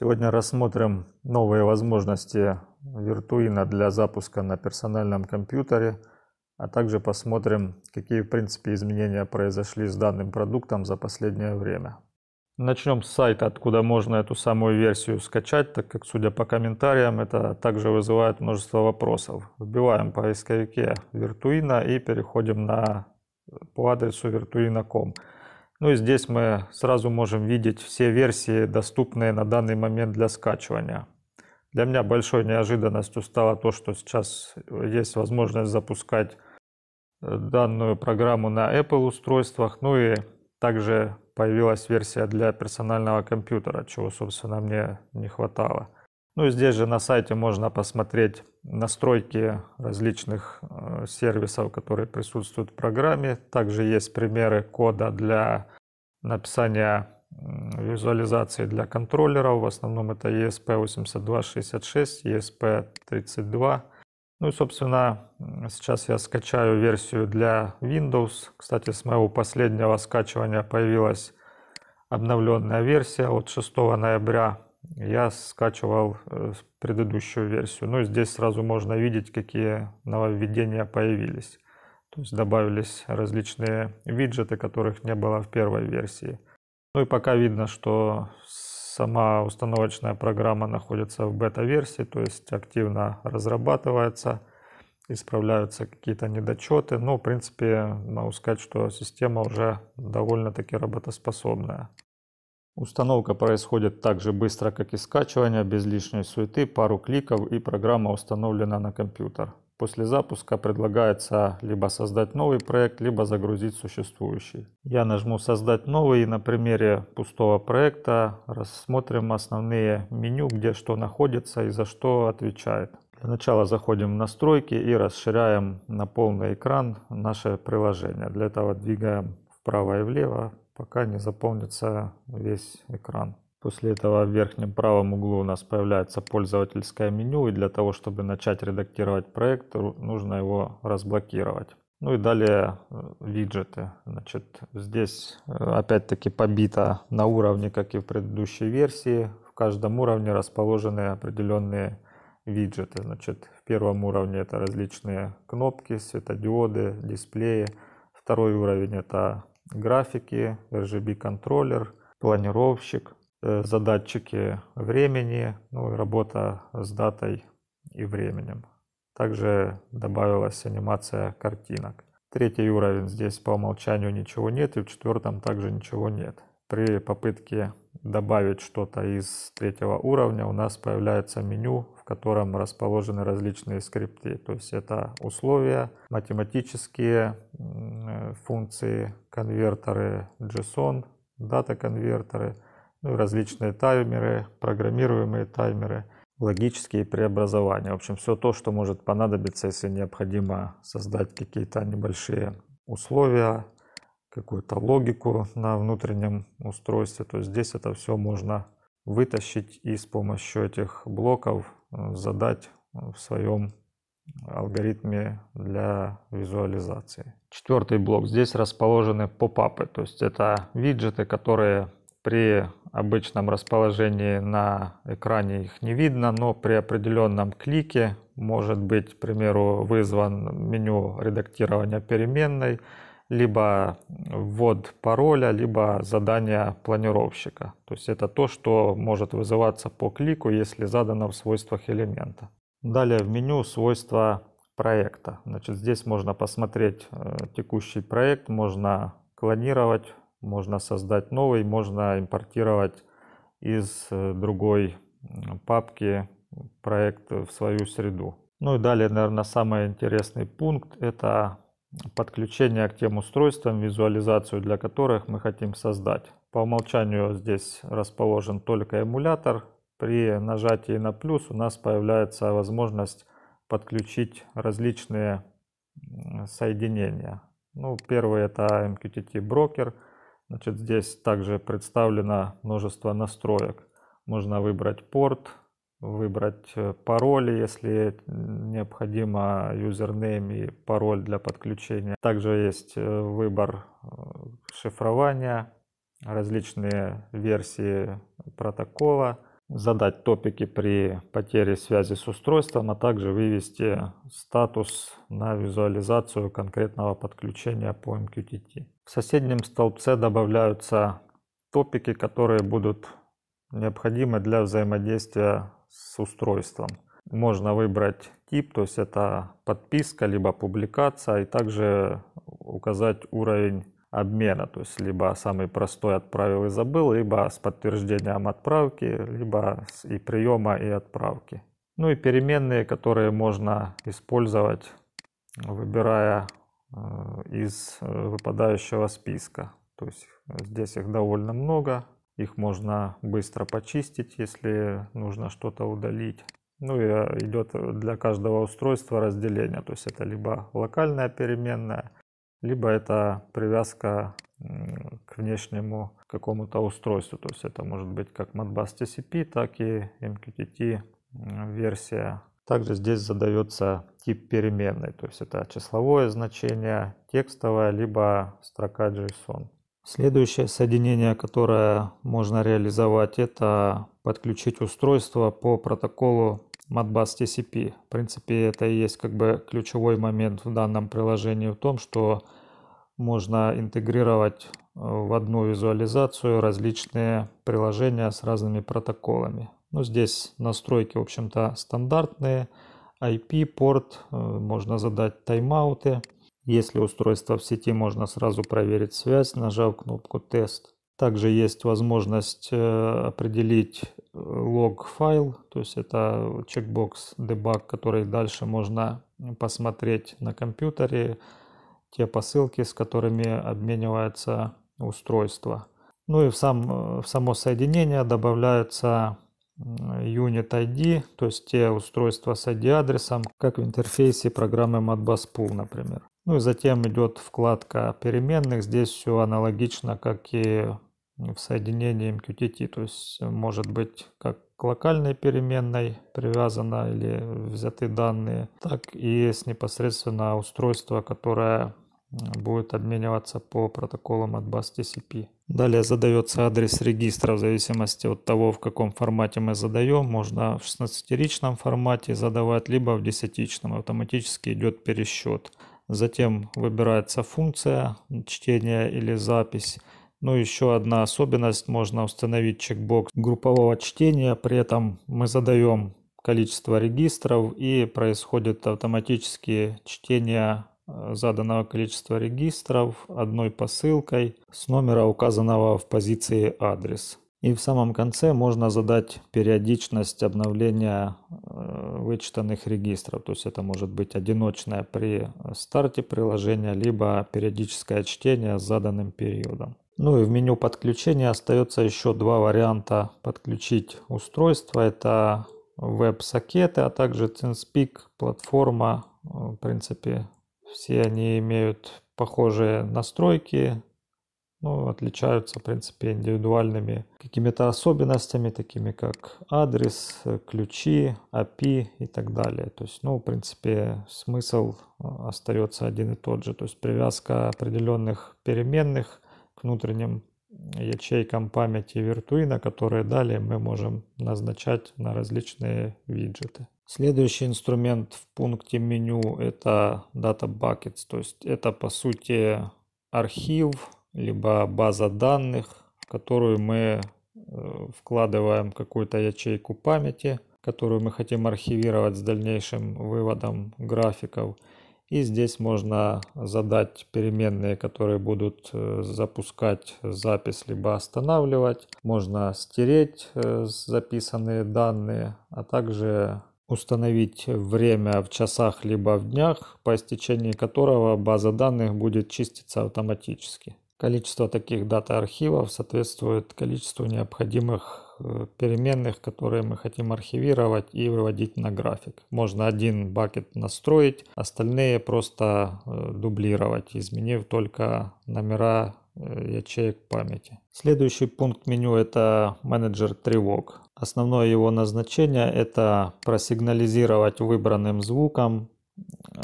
Сегодня рассмотрим новые возможности Virtuino для запуска на персональном компьютере, а также посмотрим, какие в принципе изменения произошли с данным продуктом за последнее время. Начнем с сайта, откуда можно эту самую версию скачать, так как, судя по комментариям, это также вызывает множество вопросов. Вбиваем в поисковике Virtuino и переходим на, по адресу virtuino.com. Ну и здесь мы сразу можем видеть все версии, доступные на данный момент для скачивания. Для меня большой неожиданностью стало то, что сейчас есть возможность запускать э, данную программу на Apple устройствах. Ну и также появилась версия для персонального компьютера, чего, собственно, мне не хватало. Ну, здесь же на сайте можно посмотреть настройки различных э, сервисов, которые присутствуют в программе. Также есть примеры кода для написания визуализации для контроллеров. В основном это ESP8266, ESP32. Ну и, собственно, сейчас я скачаю версию для Windows. Кстати, с моего последнего скачивания появилась обновленная версия от 6 ноября я скачивал э, предыдущую версию. Ну, здесь сразу можно видеть, какие нововведения появились. То есть добавились различные виджеты, которых не было в первой версии. Ну и пока видно, что сама установочная программа находится в бета-версии, то есть активно разрабатывается, исправляются какие-то недочеты. Но, ну, в принципе, могу сказать, что система уже довольно-таки работоспособная. Установка происходит так же быстро, как и скачивание, без лишней суеты, пару кликов и программа установлена на компьютер. После запуска предлагается либо создать новый проект, либо загрузить существующий. Я нажму «Создать новый» и на примере пустого проекта рассмотрим основные меню, где что находится и за что отвечает. Для начала заходим в настройки и расширяем на полный экран наше приложение. Для этого двигаем вправо и влево пока не заполнится весь экран. После этого в верхнем правом углу у нас появляется пользовательское меню, и для того, чтобы начать редактировать проект, нужно его разблокировать. Ну и далее э, виджеты. Значит, здесь э, опять-таки побито на уровне, как и в предыдущей версии. В каждом уровне расположены определенные виджеты. Значит, в первом уровне это различные кнопки, светодиоды, дисплеи. Второй уровень это графики, RGB-контроллер, планировщик, э, задатчики времени, ну и работа с датой и временем. Также добавилась анимация картинок. Третий уровень здесь по умолчанию ничего нет, и в четвертом также ничего нет. При попытке добавить что-то из третьего уровня у нас появляется меню, в котором расположены различные скрипты. То есть это условия, математические функции, конвертеры JSON, дата-конвертеры, ну, различные таймеры, программируемые таймеры, логические преобразования. В общем, все то, что может понадобиться, если необходимо создать какие-то небольшие условия, какую-то логику на внутреннем устройстве, то здесь это все можно вытащить и с помощью этих блоков э, задать в своем алгоритме для визуализации. Четвертый блок. Здесь расположены попапы, то есть это виджеты, которые при обычном расположении на экране их не видно, но при определенном клике может быть, к примеру, вызван меню редактирования переменной, либо ввод пароля, либо задание планировщика. То есть это то, что может вызываться по клику, если задано в свойствах элемента. Далее в меню свойства проекта. Значит, здесь можно посмотреть э, текущий проект, можно клонировать, можно создать новый, можно импортировать из э, другой папки проект в свою среду. Ну и далее, наверное, самый интересный пункт – это подключение к тем устройствам, визуализацию для которых мы хотим создать. По умолчанию здесь расположен только эмулятор. При нажатии на плюс у нас появляется возможность подключить различные соединения. Ну, первый это MQTT брокер. Значит, здесь также представлено множество настроек. Можно выбрать порт, выбрать э, пароли, если необходимо юзернейм и пароль для подключения. Также есть э, выбор э, шифрования, различные версии протокола, задать топики при потере связи с устройством, а также вывести статус на визуализацию конкретного подключения по MQTT. В соседнем столбце добавляются топики, которые будут необходимы для взаимодействия с устройством. Можно выбрать тип, то есть это подписка, либо публикация, и также указать уровень обмена, то есть либо самый простой отправил и забыл, либо с подтверждением отправки, либо и приема, и отправки. Ну и переменные, которые можно использовать, выбирая э, из э, выпадающего списка. То есть здесь их довольно много. Их можно быстро почистить, если нужно что-то удалить. Ну и э, идет э, для каждого устройства разделение. То есть это либо локальная переменная, либо это привязка к внешнему какому-то устройству. То есть это может быть как Modbus TCP, так и MQTT версия. Также здесь задается тип переменной, то есть это числовое значение, текстовое, либо строка JSON. Следующее соединение, которое можно реализовать, это подключить устройство по протоколу Modbus TCP. В принципе, это и есть как бы ключевой момент в данном приложении в том, что можно интегрировать э, в одну визуализацию различные приложения с разными протоколами. Ну, здесь настройки, в общем-то, стандартные. IP, порт, э, можно задать тайм-ауты. Если устройство в сети, можно сразу проверить связь, нажав кнопку «Тест». Также есть возможность э, определить э, лог-файл, то есть это чекбокс debug, который дальше можно посмотреть на компьютере, те посылки, с которыми обменивается устройство. Ну и в, сам, э, в само соединение добавляется Unit ID, то есть те устройства с ID-адресом, как в интерфейсе программы Modbus Pool, например. Ну и затем идет вкладка переменных. Здесь все аналогично, как и в соединении MQTT. То есть э, может быть как к локальной переменной привязана или взяты данные, так и с непосредственно устройства, которое будет обмениваться по протоколам от баз TCP. Далее задается адрес регистра в зависимости от того, в каком формате мы задаем. Можно в 16-ричном формате задавать, либо в 10-ричном. Автоматически идет пересчет. Затем выбирается функция чтения или запись. Ну, еще одна особенность, можно установить чекбокс группового чтения, при этом мы задаем количество регистров и происходит автоматические чтения э, заданного количества регистров одной посылкой с номера, указанного в позиции адрес. И в самом конце можно задать периодичность обновления э, вычитанных регистров. То есть это может быть одиночное при э, старте приложения, либо периодическое чтение с заданным периодом. Ну и в меню подключения остается еще два варианта подключить устройство. Это веб-сокеты, а также CinSpeak, платформа. Э, в принципе, все они имеют похожие настройки, ну, отличаются, в принципе, индивидуальными какими-то особенностями, такими как адрес, ключи, API и так далее. То есть, ну, в принципе, смысл а, остается один и тот же. То есть привязка определенных переменных к внутренним ячейкам памяти виртуина, которые далее мы можем назначать на различные виджеты. Следующий инструмент в пункте меню это Data Buckets, то есть это по сути архив, либо база данных, в которую мы э, вкладываем какую-то ячейку памяти, которую мы хотим архивировать с дальнейшим выводом графиков. И здесь можно задать переменные, которые будут э, запускать запись либо останавливать. Можно стереть э, записанные данные, а также установить время в часах либо в днях, по истечении которого база данных будет чиститься автоматически. Количество таких дата-архивов соответствует количеству необходимых э, переменных, которые мы хотим архивировать и выводить на график. Можно один бакет настроить, остальные просто э, дублировать, изменив только номера э, ячеек памяти. Следующий пункт меню это менеджер тревог. Основное его назначение это просигнализировать выбранным звуком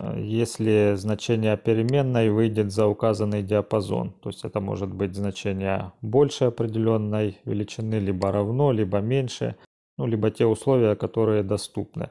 Э, если значение переменной выйдет за указанный диапазон. То есть это может быть значение больше определенной величины, либо равно, либо меньше, ну, либо те условия, которые доступны.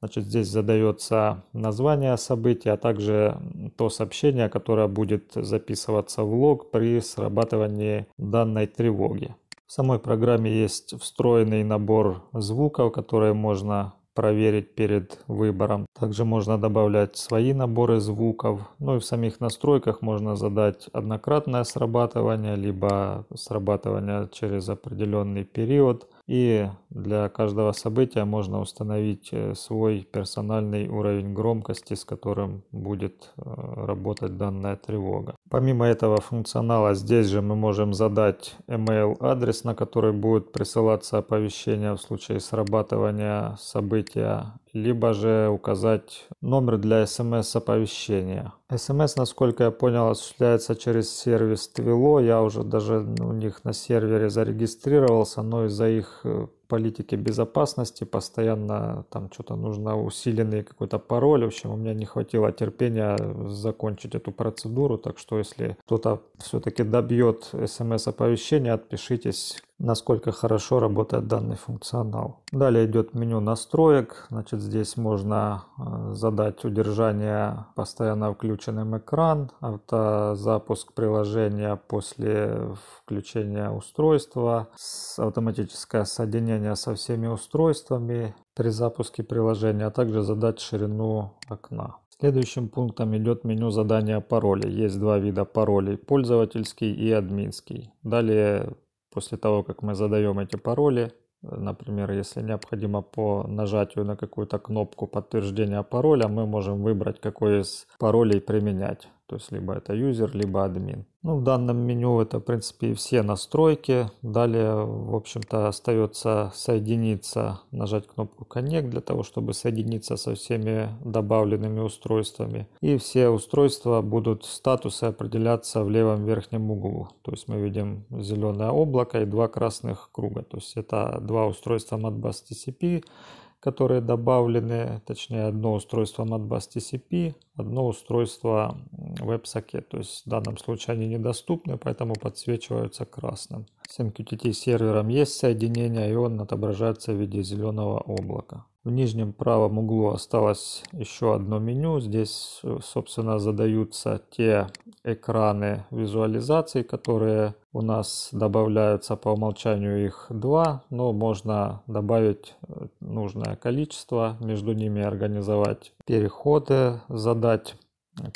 Значит, здесь задается название события, а также то сообщение, которое будет записываться в лог при срабатывании данной тревоги. В самой программе есть встроенный набор звуков, которые можно проверить перед выбором. Также можно добавлять свои наборы звуков. Ну и в самих настройках можно задать однократное срабатывание, либо срабатывание через определенный период. И для каждого события можно установить э, свой персональный уровень громкости, с которым будет э, работать данная тревога. Помимо этого функционала, здесь же мы можем задать email адрес, на который будет присылаться оповещение в случае срабатывания события либо же указать номер для смс-оповещения. СМС, насколько я понял, осуществляется через сервис Твило. Я уже даже у них на сервере зарегистрировался, но из-за их э, политики безопасности постоянно там что-то нужно усиленный какой-то пароль. В общем, у меня не хватило терпения закончить эту процедуру. Так что если кто-то все-таки добьет смс-оповещение, отпишитесь насколько хорошо работает данный функционал. Далее идет меню настроек. Значит, здесь можно э, задать удержание постоянно включенным экран, автозапуск приложения после включения устройства, автоматическое соединение со всеми устройствами при запуске приложения, а также задать ширину окна. Следующим пунктом идет меню задания паролей. Есть два вида паролей, пользовательский и админский. Далее После того, как мы задаем эти пароли, э, например, если необходимо по нажатию на какую-то кнопку подтверждения пароля, мы можем выбрать, какой из паролей применять. То есть либо это юзер, либо админ. Ну, в данном меню это, в принципе, все настройки. Далее, в общем-то, остается соединиться, нажать кнопку Connect для того, чтобы соединиться со всеми добавленными устройствами. И все устройства будут статусы определяться в левом верхнем углу. То есть мы видим зеленое облако и два красных круга. То есть это два устройства Modbus TCP которые добавлены, точнее одно устройство Modbus TCP, одно устройство WebSocket. То есть в данном случае они недоступны, поэтому подсвечиваются красным. С MQTT сервером есть соединение, и он отображается в виде зеленого облака. В нижнем правом углу осталось еще одно меню. Здесь, э, собственно, задаются те экраны визуализации, которые у нас добавляются по умолчанию их два, но можно добавить э, нужное количество, между ними организовать переходы, задать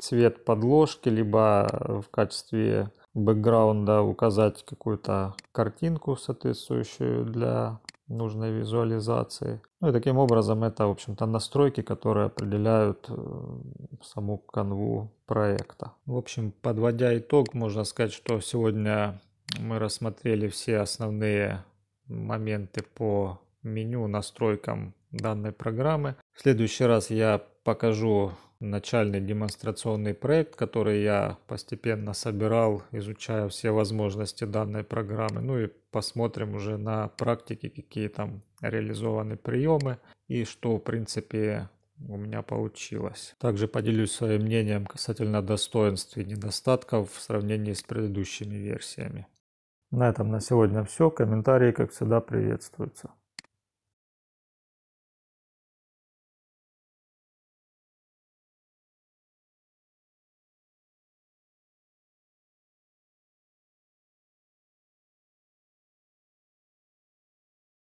цвет подложки, либо э, в качестве бэкграунда указать какую-то картинку соответствующую для нужной визуализации. Ну и таким образом это, в общем-то, настройки, которые определяют э, саму канву проекта. В общем, подводя итог, можно сказать, что сегодня мы рассмотрели все основные моменты по меню настройкам данной программы. В следующий раз я покажу начальный демонстрационный проект, который я постепенно собирал, изучая все возможности данной программы. Ну и посмотрим уже на практике, какие там реализованы приемы и что, в принципе, у меня получилось. Также поделюсь своим мнением касательно достоинств и недостатков в сравнении с предыдущими версиями. На этом на сегодня все. Комментарии, как всегда, приветствуются.